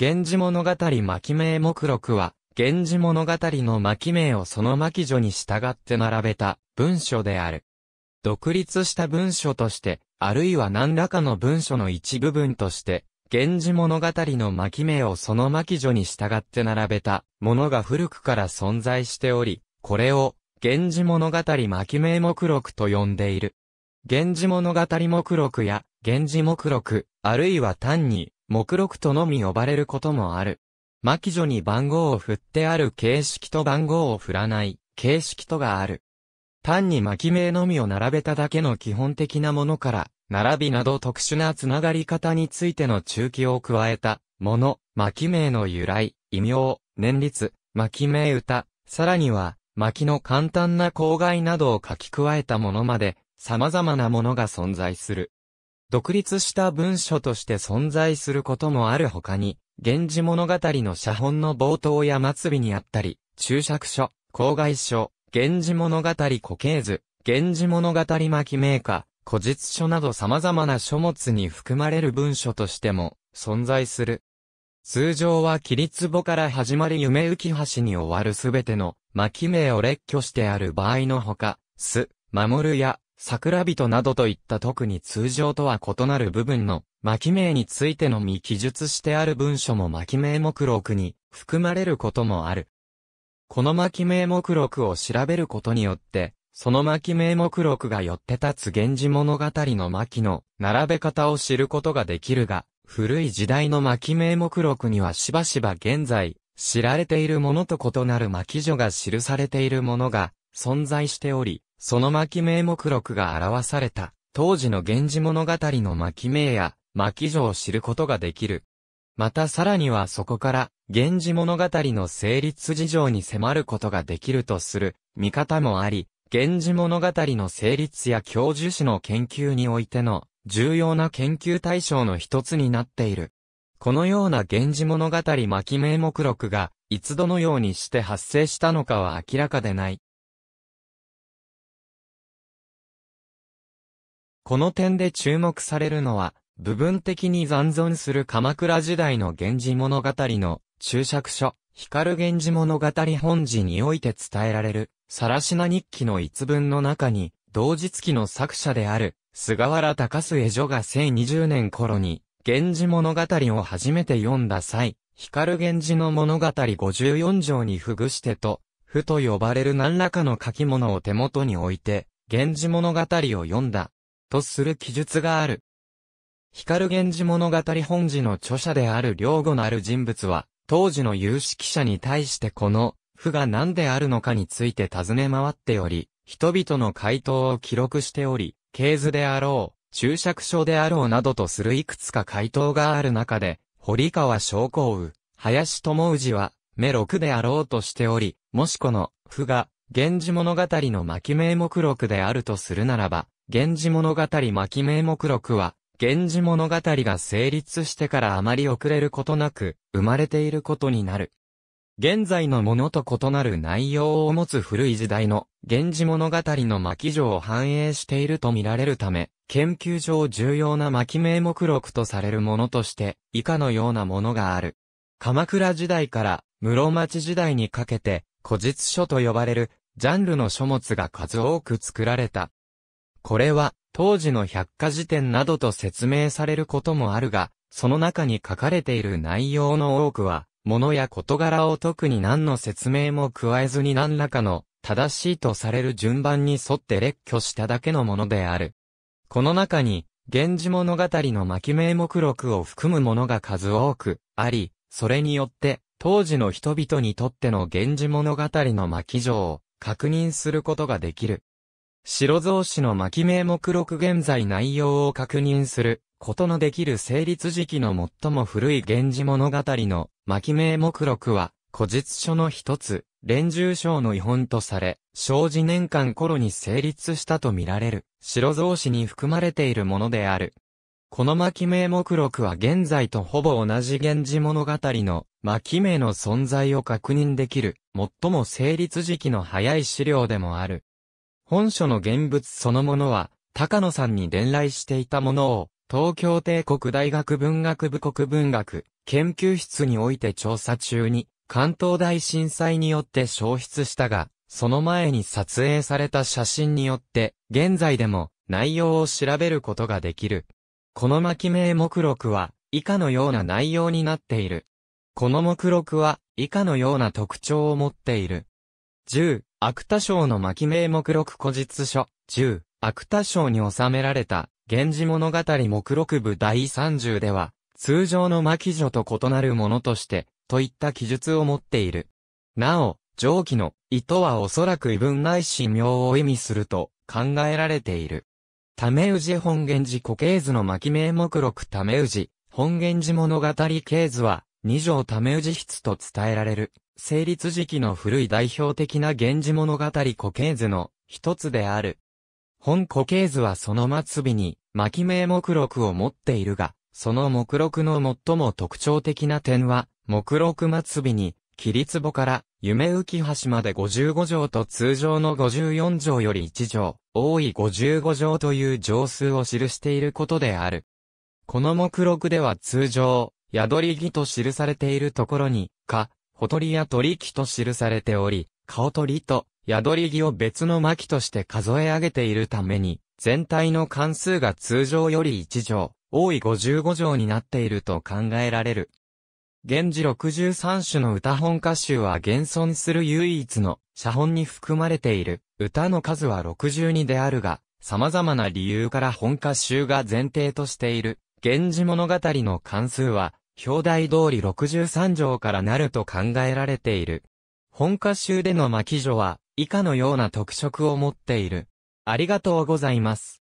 源氏物語巻名目録は、源氏物語の巻名をその巻序に従って並べた文書である。独立した文書として、あるいは何らかの文書の一部分として、源氏物語の巻名をその巻序に従って並べたものが古くから存在しており、これを、源氏物語巻名目録と呼んでいる。源氏物語目録や、源氏目録、あるいは単に、目録とのみ呼ばれることもある。巻女に番号を振ってある形式と番号を振らない形式とがある。単に巻名のみを並べただけの基本的なものから、並びなど特殊なつながり方についての中期を加えたもの、巻名の由来、異名、年率、巻名歌、さらには、巻の簡単な公害などを書き加えたものまで、様々なものが存在する。独立した文書として存在することもある他に、源氏物語の写本の冒頭や末尾にあったり、注釈書、公害書、源氏物語固形図、源氏物語巻名家、古実書など様々な書物に含まれる文書としても存在する。通常は切り壺から始まり夢浮き橋に終わるすべての巻名を列挙してある場合のほか、す、守るや、桜人などといった特に通常とは異なる部分の巻名についてのみ記述してある文書も巻名目録に含まれることもある。この巻名目録を調べることによって、その巻名目録が寄って立つ源氏物語の巻の並べ方を知ることができるが、古い時代の巻名目録にはしばしば現在、知られているものと異なる巻序が記されているものが存在しており、その巻名目録が表された、当時の源氏物語の巻名や、巻城を知ることができる。またさらにはそこから、源氏物語の成立事情に迫ることができるとする、見方もあり、源氏物語の成立や教授史の研究においての、重要な研究対象の一つになっている。このような源氏物語巻名目録が、いつどのようにして発生したのかは明らかでない。この点で注目されるのは、部分的に残存する鎌倉時代の源氏物語の注釈書、光源氏物語本誌において伝えられる、更科日記の一文の中に、同日記の作者である、菅原高末女が1020年頃に、源氏物語を初めて読んだ際、光源氏の物語54条にふぐしてと、ふと呼ばれる何らかの書き物を手元に置いて、源氏物語を読んだ。とする記述がある。光源氏物語本寺の著者である両語のある人物は、当時の有識者に対してこの、符が何であるのかについて尋ね回っており、人々の回答を記録しており、系図であろう、注釈書であろうなどとするいくつか回答がある中で、堀川昇光雨、林智氏は、目録であろうとしており、もしこの、符が、源氏物語の巻名目録であるとするならば、源氏物語巻名目録は、源氏物語が成立してからあまり遅れることなく、生まれていることになる。現在のものと異なる内容を持つ古い時代の、源氏物語の巻上を反映していると見られるため、研究上重要な巻名目録とされるものとして、以下のようなものがある。鎌倉時代から、室町時代にかけて、古実書と呼ばれる、ジャンルの書物が数多く作られた。これは、当時の百科事典などと説明されることもあるが、その中に書かれている内容の多くは、物や事柄を特に何の説明も加えずに何らかの正しいとされる順番に沿って列挙しただけのものである。この中に、源氏物語の巻名目録を含むものが数多くあり、それによって、当時の人々にとっての源氏物語の巻上を確認することができる。白蔵氏の巻名目録現在内容を確認することのできる成立時期の最も古い源氏物語の巻名目録は、古実書の一つ、連中章の遺本とされ、生時年間頃に成立したとみられる、白蔵氏に含まれているものである。この巻名目録は現在とほぼ同じ源氏物語の巻名の存在を確認できる、最も成立時期の早い資料でもある。本書の現物そのものは、高野さんに伝来していたものを、東京帝国大学文学部国文学研究室において調査中に、関東大震災によって消失したが、その前に撮影された写真によって、現在でも内容を調べることができる。この巻名目録は、以下のような内容になっている。この目録は、以下のような特徴を持っている。10、芥賞の巻名目録古実書、10、芥賞に収められた、源氏物語目録部第30では、通常の巻女と異なるものとして、といった記述を持っている。なお、上記の、意図はおそらく異文内神妙を意味すると考えられている。ため氏本源氏固形図の巻名目録ため氏、本源氏物語系図は、二条ため氏筆と伝えられる。成立時期の古い代表的な源氏物語古形図の一つである。本古形図はその末尾に巻名目録を持っているが、その目録の最も特徴的な点は、目録末尾に、霧壺から夢浮橋まで55条と通常の54条より1条、多い55条という条数を記していることである。この目録では通常、宿り木と記されているところに、か、ほとりや鳥木と記されており、顔鳥と宿り木を別の巻として数え上げているために、全体の関数が通常より1乗、多い55条になっていると考えられる。現時63種の歌本歌集は現存する唯一の写本に含まれている歌の数は62であるが、様々な理由から本歌集が前提としている、源氏物語の関数は表題通り63条からなると考えられている。本家集での巻き女は、以下のような特色を持っている。ありがとうございます。